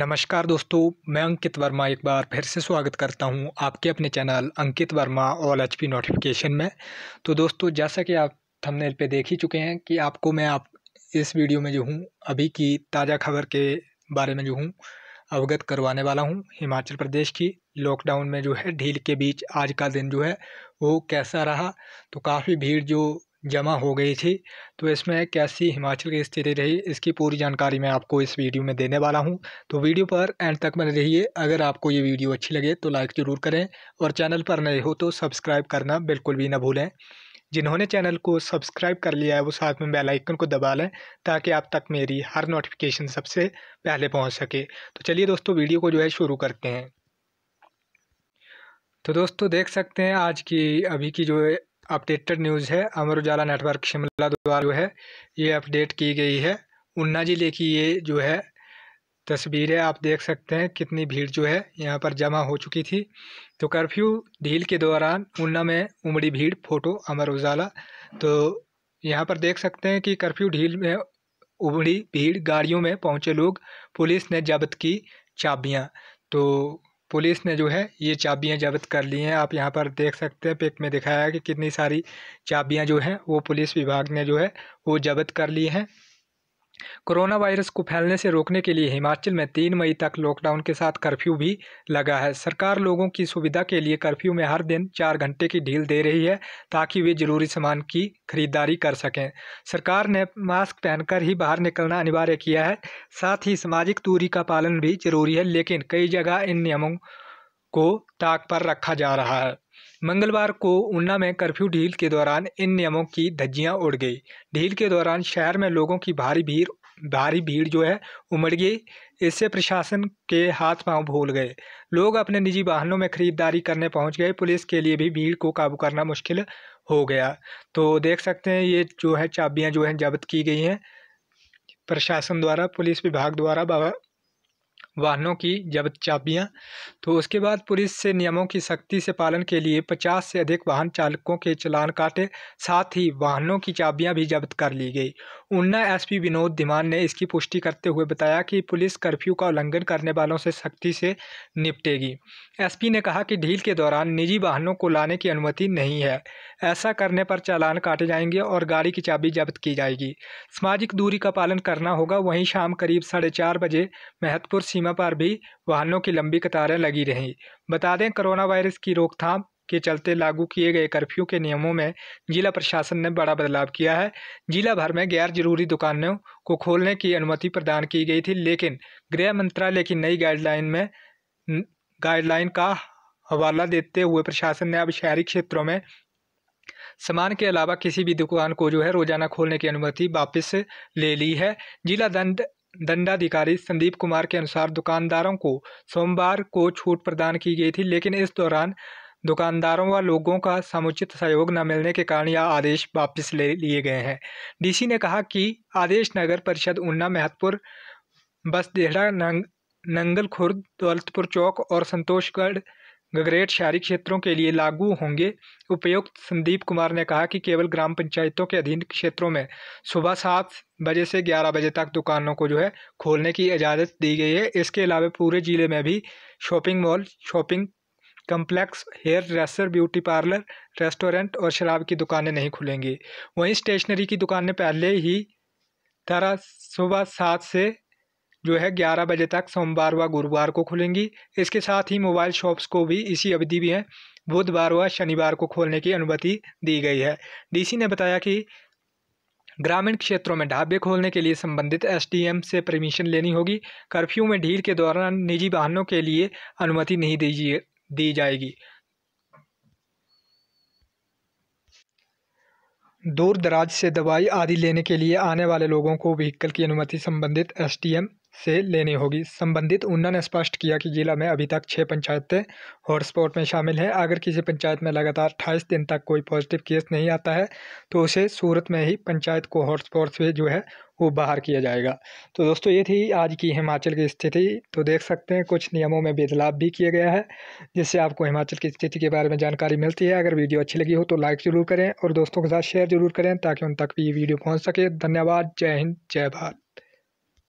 नमस्कार दोस्तों मैं अंकित वर्मा एक बार फिर से स्वागत करता हूं आपके अपने channel Ankit Verma all H P notification में तो दोस्तों जैसा कि आप थंबनेल पे देख ही चुके हैं कि आपको मैं आप इस वीडियो में जो हूं अभी की ताज़ा खबर के बारे में जो हूं अवगत करवाने वाला हूं हिमाचल प्रदेश की लॉकडाउन में जो है ढील के बीच आज का दिन जो है वो कैसा रहा तो काफ़ी भीड़ जो जमा हो गई थी तो इसमें कैसी हिमाचल की स्थिति रही इसकी पूरी जानकारी मैं आपको इस वीडियो में देने वाला हूं तो वीडियो पर एंड तक बने रहिए अगर आपको ये वीडियो अच्छी लगे तो लाइक ज़रूर करें और चैनल पर नए हो तो सब्सक्राइब करना बिल्कुल भी ना भूलें जिन्होंने चैनल को सब्सक्राइब कर लिया है वो साथ में बेल आइकन को दबा लें ताकि आप तक मेरी हर नोटिफिकेशन सबसे पहले पहुंच सके तो चलिए दोस्तों वीडियो को जो है शुरू करते हैं तो दोस्तों देख सकते हैं आज की अभी की जो अपडेटेड न्यूज़ है अमर उजाला नेटवर्क शिमला द्वारा जो है ये अपडेट की गई है उन्ना जिले की ये जो है तस्वीर है आप देख सकते हैं कितनी भीड़ जो है यहाँ पर जमा हो चुकी थी तो कर्फ्यू ढील के दौरान ऊना में उमड़ी भीड़ फोटो अमर उजाला तो यहाँ पर देख सकते हैं कि कर्फ्यू ढील में उमड़ी भीड़ गाड़ियों में पहुँचे लोग पुलिस ने जब्त की चाबियाँ तो पुलिस ने जो है ये चाबियाँ जब्त कर ली हैं आप यहाँ पर देख सकते हैं पिक में दिखाया है कि कितनी सारी चाबियाँ जो हैं वो पुलिस विभाग ने जो है वो जब्त कर ली हैं कोरोना वायरस को फैलने से रोकने के लिए हिमाचल में तीन मई तक लॉकडाउन के साथ कर्फ्यू भी लगा है सरकार लोगों की सुविधा के लिए कर्फ्यू में हर दिन चार घंटे की ढील दे रही है ताकि वे जरूरी सामान की खरीदारी कर सकें सरकार ने मास्क पहनकर ही बाहर निकलना अनिवार्य किया है साथ ही सामाजिक दूरी का पालन भी जरूरी है लेकिन कई जगह इन नियमों को ताक पर रखा जा रहा है मंगलवार को ऊना में कर्फ्यू ढील के दौरान इन नियमों की धज्जियां उड़ गई ढील के दौरान शहर में लोगों की भारी भीड़ भारी भीड़ जो है उमड़ गई इससे प्रशासन के हाथ पांव भूल गए लोग अपने निजी वाहनों में खरीदारी करने पहुंच गए पुलिस के लिए भी भीड़ को काबू करना मुश्किल हो गया तो देख सकते हैं ये जो है चाबियाँ जो हैं जब्त की गई हैं प्रशासन द्वारा पुलिस विभाग द्वारा बाबा वाहनों की जब्त चाबियां तो उसके बाद पुलिस से नियमों की सख्ती से पालन के लिए 50 से अधिक वाहन चालकों के चलान काटे साथ ही वाहनों की चाबियां भी जब्त कर ली गई ऊना एसपी विनोद धीमान ने इसकी पुष्टि करते हुए बताया कि पुलिस कर्फ्यू का उल्लंघन करने वालों से सख्ती से निपटेगी एसपी ने कहा कि ढील के दौरान निजी वाहनों को लाने की अनुमति नहीं है ऐसा करने पर चालान काटे जाएंगे और गाड़ी की चाबी जब्त की जाएगी सामाजिक दूरी का पालन करना होगा वहीं शाम करीब साढ़े बजे महतपुर सीमा सीमा पर भी वाहनों की लंबी कतारें लगी रहीं बता दें कोरोना वायरस की रोकथाम के चलते लागू किए गए कर्फ्यू के नियमों में जिला प्रशासन ने बड़ा बदलाव किया है जिला भर में गैर जरूरी दुकानों को खोलने की अनुमति प्रदान की गई थी लेकिन गृह मंत्रालय की नई गाइडलाइन में गाइडलाइन का हवाला देते हुए प्रशासन ने अब शहरी क्षेत्रों में सामान के अलावा किसी भी दुकान को जो है रोजाना खोलने की अनुमति वापस ले ली है जिला दंड दंडाधिकारी संदीप कुमार के अनुसार दुकानदारों को सोमवार को छूट प्रदान की गई थी लेकिन इस दौरान दुकानदारों व लोगों का समुचित सहयोग न मिलने के कारण यह आदेश वापस ले लिए गए हैं डीसी ने कहा कि आदेश नगर परिषद ऊना महतपुर बसदेहड़ा नंग, नंगल खुर्द दौलतपुर चौक और संतोषगढ़ गगरेट शहरी क्षेत्रों के लिए लागू होंगे उपयुक्त संदीप कुमार ने कहा कि केवल ग्राम पंचायतों के अधीन क्षेत्रों में सुबह सात बजे से ग्यारह बजे तक दुकानों को जो है खोलने की इजाज़त दी गई है इसके अलावा पूरे ज़िले में भी shopping mall shopping complex hairdresser beauty parlour restaurant और शराब की दुकानें नहीं खुलेंगी वहीं स्टेशनरी की दुकानें पहले ही तरह सुबह सात से जो है 11 बजे तक सोमवार व गुरुवार को खुलेंगी इसके साथ ही मोबाइल शॉप्स को भी इसी अवधि में बुधवार व शनिवार को खोलने की अनुमति दी गई है डीसी ने बताया कि ग्रामीण क्षेत्रों में ढाबे खोलने के लिए संबंधित एसडीएम से परमिशन लेनी होगी कर्फ्यू में ढील के दौरान निजी वाहनों के लिए अनुमति नहीं दीजिए दी जाएगी दूर दराज से दवाई आदि लेने के लिए आने वाले लोगों को व्हीकल की अनुमति संबंधित एसटीएम से लेनी होगी संबंधित उन्ना ने स्पष्ट किया कि जिला में अभी तक छः पंचायतें हॉटस्पॉट में शामिल हैं अगर किसी पंचायत में लगातार अट्ठाईस दिन तक कोई पॉजिटिव केस नहीं आता है तो उसे सूरत में ही पंचायत को हॉटस्पॉट से जो है वो बाहर किया जाएगा तो दोस्तों ये थी आज की हिमाचल की स्थिति तो देख सकते हैं कुछ नियमों में बदलाव भी किया गया है जिससे आपको हिमाचल की स्थिति के बारे में जानकारी मिलती है अगर वीडियो अच्छी लगी हो तो लाइक ज़रूर करें और दोस्तों के साथ शेयर ज़रूर करें ताकि उन तक भी ये वीडियो पहुँच सके धन्यवाद जय हिंद जय भारत